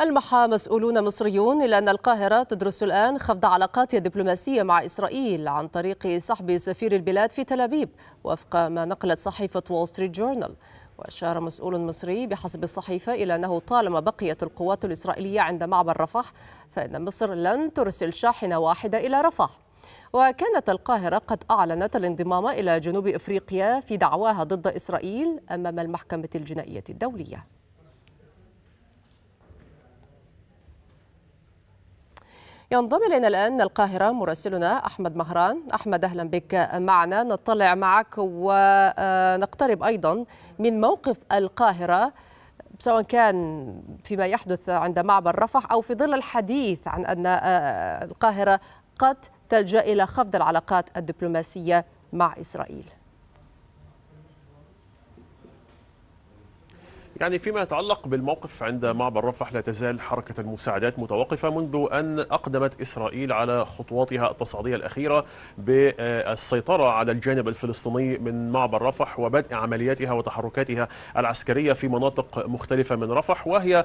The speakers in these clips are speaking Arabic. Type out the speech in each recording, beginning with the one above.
ألمح مسؤولون مصريون إلى أن القاهرة تدرس الآن خفض علاقاتها الدبلوماسية مع إسرائيل عن طريق سحب سفير البلاد في تل أبيب وفق ما نقلت صحيفة وول ستريت جورنال وأشار مسؤول مصري بحسب الصحيفة إلى أنه طالما بقيت القوات الإسرائيلية عند معبر رفح فإن مصر لن ترسل شاحنة واحدة إلى رفح وكانت القاهرة قد أعلنت الانضمام إلى جنوب إفريقيا في دعواها ضد إسرائيل أمام المحكمة الجنائية الدولية ينضم إلينا الآن القاهرة مراسلنا أحمد مهران أحمد أهلا بك معنا نطلع معك ونقترب أيضا من موقف القاهرة سواء كان فيما يحدث عند معبر رفح أو في ظل الحديث عن أن آه، القاهرة قد تلجأ إلى خفض العلاقات الدبلوماسية مع إسرائيل يعني فيما يتعلق بالموقف عند معبر رفح لا تزال حركة المساعدات متوقفة منذ أن أقدمت إسرائيل على خطواتها التصعيدية الأخيرة بالسيطرة على الجانب الفلسطيني من معبر رفح وبدء عملياتها وتحركاتها العسكرية في مناطق مختلفة من رفح وهي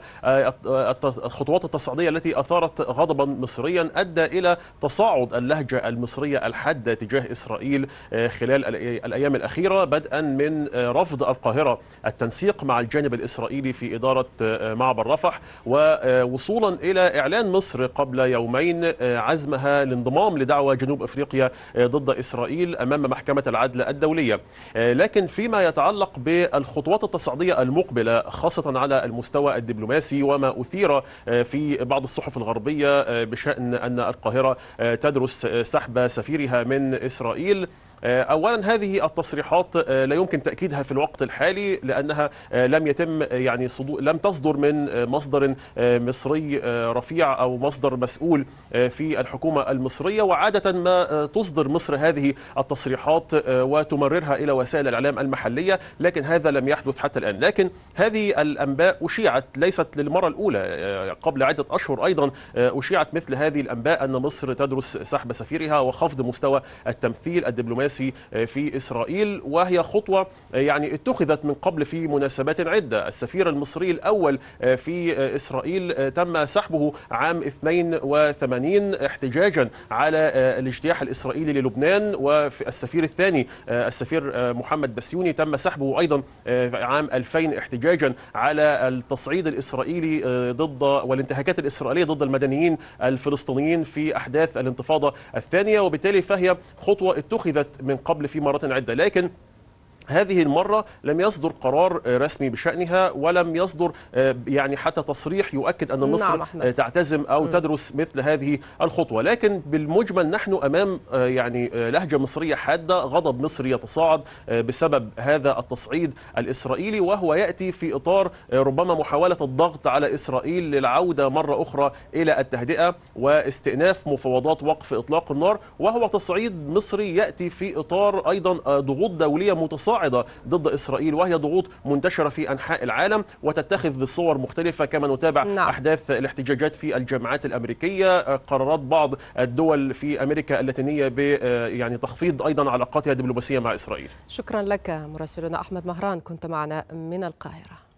الخطوات التصعيدية التي أثارت غضبا مصريا أدى إلى تصاعد اللهجة المصرية الحادة تجاه إسرائيل آه، خلال الأيام الأخيرة بدءا من آه، رفض القاهرة التنسيق مع الجانب الإسرائيلي في إدارة آه، معبر رفح ووصولا إلى إعلان مصر قبل يومين آه، عزمها لانضمام لدعوى جنوب أفريقيا آه، ضد إسرائيل أمام محكمة العدل الدولية لكن فيما يتعلق بالخطوات التصعيدية المقبلة خاصة على المستوى الدبلوماسي وما أثير في بعض الصحف الغربية بشأن أن القاهرة تدرس سحب سفيرها من إسرائيل آه، اولا هذه التصريحات آه، لا يمكن تاكيدها في الوقت الحالي لانها آه، لم يتم يعني صدو... لم تصدر من مصدر مصري رفيع او مصدر مسؤول في الحكومه المصريه وعاده ما تصدر مصر هذه التصريحات وتمررها الى وسائل الاعلام المحليه لكن هذا لم يحدث حتى الان لكن هذه الانباء اشيعت ليست للمره الاولى قبل عده اشهر ايضا اشيعت مثل هذه الانباء ان مصر تدرس سحب سفيرها وخفض مستوى التمثيل الدبلوماسي السياسي آه، في إسرائيل وهي خطوة آه، يعني اتخذت من قبل في مناسبات عدة السفير المصري الأول آه، في إسرائيل تم سحبه عام 82 احتجاجا على الاجتياح الإسرائيلي للبنان والسفير الثاني السفير محمد بسيوني تم سحبه أيضا عام 2000 احتجاجا على التصعيد الإسرائيلي ضد والانتهاكات الإسرائيلية ضد المدنيين الفلسطينيين في أحداث الانتفاضة الثانية وبالتالي فهي خطوة اتخذت من قبل في مرات عدة لكن هذه المرة لم يصدر قرار رسمي بشأنها ولم يصدر آه، يعني حتى تصريح يؤكد أن مصر نعم آه، تعتزم أو تدرس مثل هذه الخطوة لكن بالمجمل نحن أمام آه، يعني لهجة مصرية حادة غضب مصري يتصاعد بسبب هذا التصعيد الإسرائيلي وهو يأتي في إطار ربما محاولة الضغط على إسرائيل للعودة مرة أخرى إلى التهدئة واستئناف مفاوضات وقف إطلاق النار وهو تصعيد مصري يأتي في إطار أيضا ضغوط دولية متصاعدة صاعدة ضد إسرائيل وهي ضغوط منتشرة في أنحاء العالم وتتخذ صور مختلفة كما نتابع نعم. أحداث الاحتجاجات في الجامعات الأمريكية آه، قرارات بعض الدول في أمريكا اللاتينية ب آه، يعني تخفيض أيضا علاقاتها الدبلوماسية مع إسرائيل شكرا لك مراسلنا أحمد مهران كنت معنا من القاهرة